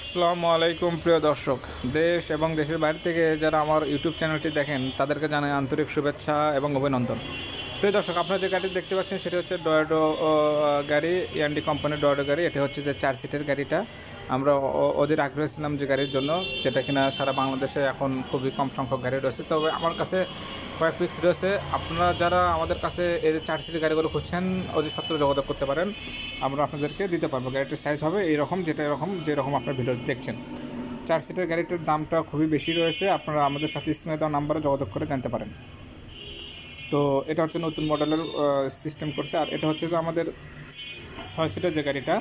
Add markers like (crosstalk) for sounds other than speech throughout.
আসসালামু আলাইকুম প্রিয় দর্শক দেশ এবং দেশের বাইরে থেকে যারা আমার ইউটিউব চ্যানেলটি দেখেন তাদেরকে জানাই আন্তরিক শুভেচ্ছা এবং অভিনন্দন প্রিয় দর্শক আপনারা যে গাড়িটি দেখতে পাচ্ছেন সেটি হচ্ছে ডয়েডো গাড়ি ইয়ান্ডি কোম্পানির ডয়েডো গাড়ি এটি হচ্ছে যে চার সিটের গাড়িটা আমরা ওদের আগ্রহ ছিলাম যে গাড়ির জন্য যেটা কিনা সারা বাংলাদেশে এখন খুবই কম সংখ্যক গাড়ি রয়েছে তবে আমার কাছে কয়েক ফিক্স রয়েছে আপনারা যারা আমাদের কাছে এর চার সিটের গাড়িগুলো খুঁজছেন অতি সত্ত্বেও যোগাযোগ করতে পারেন আমরা আপনাদেরকে দিতে পারবো গাড়িটির সাইজ হবে এইরকম যেটা এরকম যেরকম আপনার ভিডিও দেখছেন চার সিটের গাড়িটার দামটা খুবই বেশি রয়েছে আপনারা আমাদের সাথে স্ক্রিনে দেওয়া নাম্বারে যোগাযোগ করে জানতে পারেন তো এটা হচ্ছে নতুন মডেলের সিস্টেম করছে আর এটা হচ্ছে যে আমাদের ছয় সিটের যে গাড়িটা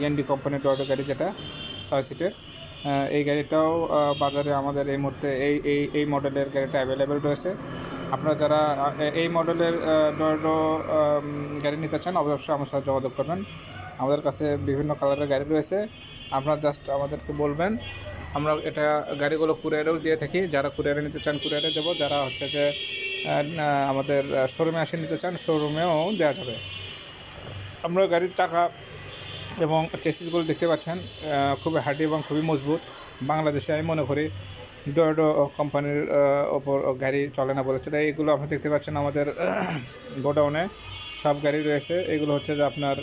ইএনডি কোম্পানির টয়োটো গাড়ি যেটা ছয় সিটের এই গাড়িটাও বাজারে আমাদের এই মুহূর্তে এই এই এই মডেলের গাড়িটা অ্যাভেলেবেল রয়েছে আপনারা যারা এই মডেলের ডয়েডো গাড়ি নিতে চান অবশ্যই আমার সাথে যোগাযোগ করবেন আমাদের কাছে বিভিন্ন কালারের গাড়ি রয়েছে আপনারা জাস্ট আমাদেরকে বলবেন আমরা এটা গাড়িগুলো কুরিয়ারেও দিয়ে থাকি যারা কুরিয়ারে নিতে চান কুরিয়ারে দেবো যারা হচ্ছে যে আমাদের শোরুমে আসে নিতে চান শোরুমেও দেওয়া যাবে আমরা গাড়ির টাকা এবং চেসিসগুলো দেখতে পাচ্ছেন খুবই হার্ডি এবং খুবই মজবুত বাংলাদেশে আমি মনে করি ডয়ডো কোম্পানির ওপর গাড়ি চলে না বলেছে এগুলো আপনি দেখতে পাচ্ছেন আমাদের (clears throat) গোডাউনে সব গাড়ি রয়েছে এগুলো হচ্ছে যে আপনার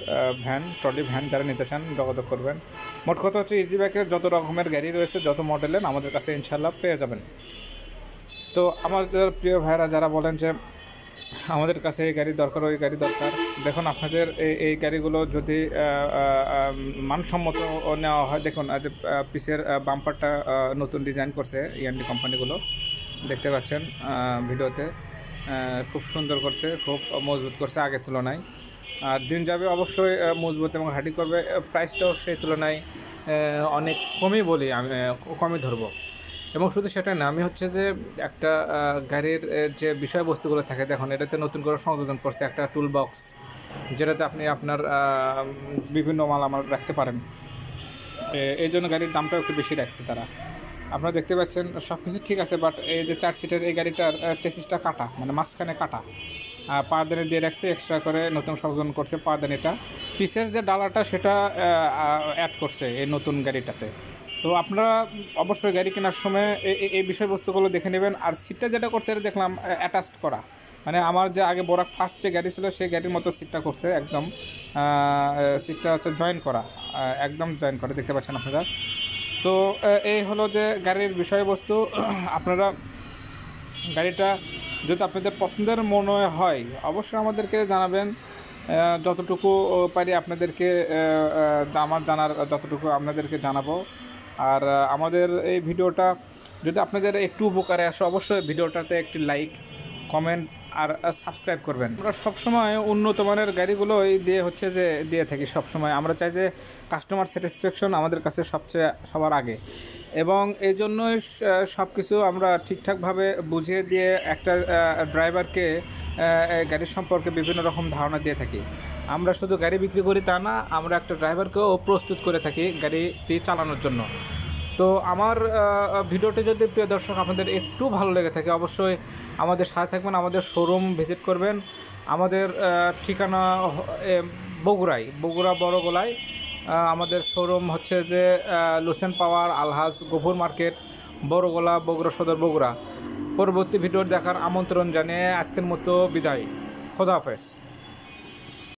ভ্যান ট্রলি ভ্যান যারা নিতে চান যোগাযোগ করবেন মোট কথা হচ্ছে ইজি ব্যাকের যত রকমের গাড়ি রয়েছে যত মডেলের আমাদের কাছে ইনশাল্লাহ পেয়ে যাবেন তো আমাদের প্রিয় ভাইরা যারা বলেন যে আমাদের কাছে এই গাড়ি দরকার ওই গাড়ি দরকার দেখুন আপনাদের এই এই গাড়িগুলো যদি মানসম্মত নেওয়া হয় দেখুন পিসের বাম্পারটা নতুন ডিজাইন করছে ইয়ান্ডি e কোম্পানিগুলো দেখতে পাচ্ছেন ভিডিওতে খুব সুন্দর করছে খুব মজবুত করছে আগের তুলনায় আর দিন যাবে অবশ্যই মজবুত এবং হার্ডি করবে প্রাইসটাও সেই তুলনায় অনেক কমই বলি আমি কমই ধরবো এবং শুধু সেটা না আমি হচ্ছে যে একটা গাড়ির যে বিষয়বস্তুগুলো থাকে দেখুন এটাতে নতুন করে সংযোজন করছে একটা টুল বক্স যেটাতে আপনি আপনার বিভিন্ন মালামাল রাখতে পারেন এই জন্য গাড়ির দামটাও একটু বেশি রাখছে তারা আপনারা দেখতে পাচ্ছেন সব কিছু ঠিক আছে বাট এই যে চার সিটের এই গাড়িটার চেসিসটা কাটা মানে মাঝখানে কাটা পা দানি দিয়ে রাখছে এক্সট্রা করে নতুন সংযোজন করছে পা দানিটা পিসের যে ডালাটা সেটা অ্যাড করছে এই নতুন গাড়িটাতে তো আপনারা অবশ্যই গাড়ি কেনার সময় এই বিষয়বস্তুগুলো দেখে নেবেন আর সিটটা যেটা করছে এটা দেখলাম অ্যাটাচড করা মানে আমার যে আগে বরাক ফার্স্ট যে গাড়ি ছিল সেই গাড়ির মতো সিটটা করছে একদম সিটটা হচ্ছে জয়েন করা একদম জয়েন করা দেখতে পাচ্ছেন আপনারা তো এই হলো যে গাড়ির বিষয়বস্তু (clears throat) আপনারা গাড়িটা যদি আপনাদের পছন্দের মনে হয় অবশ্যই আমাদেরকে জানাবেন যতটুকু পারি আপনাদেরকে আমার জানার যতটুকু আপনাদেরকে জানাবো আর আমাদের এই ভিডিওটা যদি আপনাদের একটু উপকারে আসে অবশ্যই ভিডিওটাতে একটি লাইক কমেন্ট আর সাবস্ক্রাইব করবেন আমরা সবসময় উন্নত মানের গাড়িগুলোই দিয়ে হচ্ছে যে দিয়ে থাকি সবসময় আমরা চাই যে কাস্টমার স্যাটিসফ্যাকশন আমাদের কাছে সবচেয়ে সবার আগে এবং এই জন্যই সব কিছু আমরা ঠিকঠাকভাবে বুঝিয়ে দিয়ে একটা ড্রাইভারকে গাড়ির সম্পর্কে বিভিন্ন রকম ধারণা দিয়ে থাকি আমরা শুধু গাড়ি বিক্রি করি তা না আমরা একটা ড্রাইভারকেও প্রস্তুত করে থাকি গাড়িটি চালানোর জন্য তো আমার ভিডিওটি যদি প্রিয় দর্শক আপনাদের একটু ভালো লেগে থাকে অবশ্যই আমাদের সাথে থাকবেন আমাদের শোরুম ভিজিট করবেন আমাদের ঠিকানা বগুড়ায় বগুড়া বড় গোলায় আমাদের শোরুম হচ্ছে যে লুসেন পাওয়ার আলহাজ গভুর মার্কেট বড়গোলা বগুড়া সদর বগুড়া পরবর্তী ভিডিও দেখার আমন্ত্রণ জানিয়ে আজকের মতো বিদায় খোদা হাফেজ